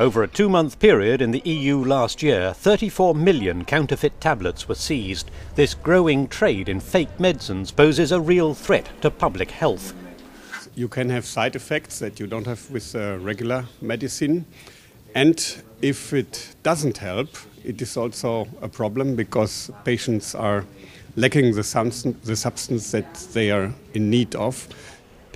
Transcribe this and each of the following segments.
Over a two month period in the EU last year, 34 million counterfeit tablets were seized. This growing trade in fake medicines poses a real threat to public health. You can have side effects that you don't have with uh, regular medicine. And if it doesn't help, it is also a problem because patients are lacking the substance, the substance that they are in need of.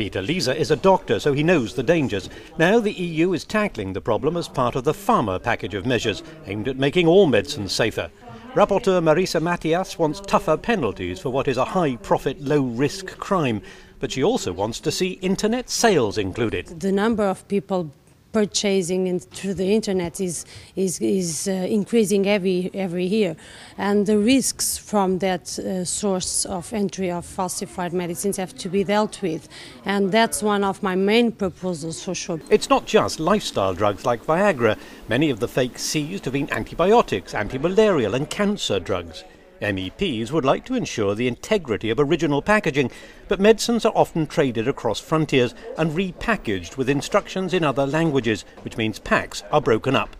Peter Lisa is a doctor, so he knows the dangers. Now the EU is tackling the problem as part of the Pharma package of measures aimed at making all medicines safer. Rapporteur Marisa Matias wants tougher penalties for what is a high profit, low risk crime, but she also wants to see internet sales included. The number of people purchasing in, through the internet is is, is uh, increasing every every year, and the risks from that uh, source of entry of falsified medicines have to be dealt with, and that's one of my main proposals for sure. It's not just lifestyle drugs like Viagra. Many of the fakes seized have been antibiotics, anti-malarial, and cancer drugs. MEPs would like to ensure the integrity of original packaging, but medicines are often traded across frontiers and repackaged with instructions in other languages, which means packs are broken up.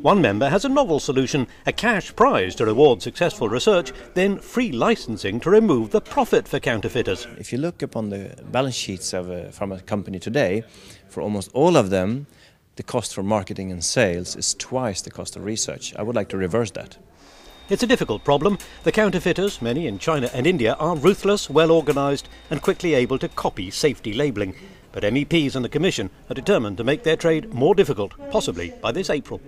One member has a novel solution a cash prize to reward successful research, then free licensing to remove the profit for counterfeiters. If you look upon the balance sheets of a, from a company today, for almost all of them, the cost for marketing and sales is twice the cost of research. I would like to reverse that. It's a difficult problem. The counterfeiters, many in China and India, are ruthless, well organised, and quickly able to copy safety labelling. But MEPs and the Commission are determined to make their trade more difficult, possibly by this April.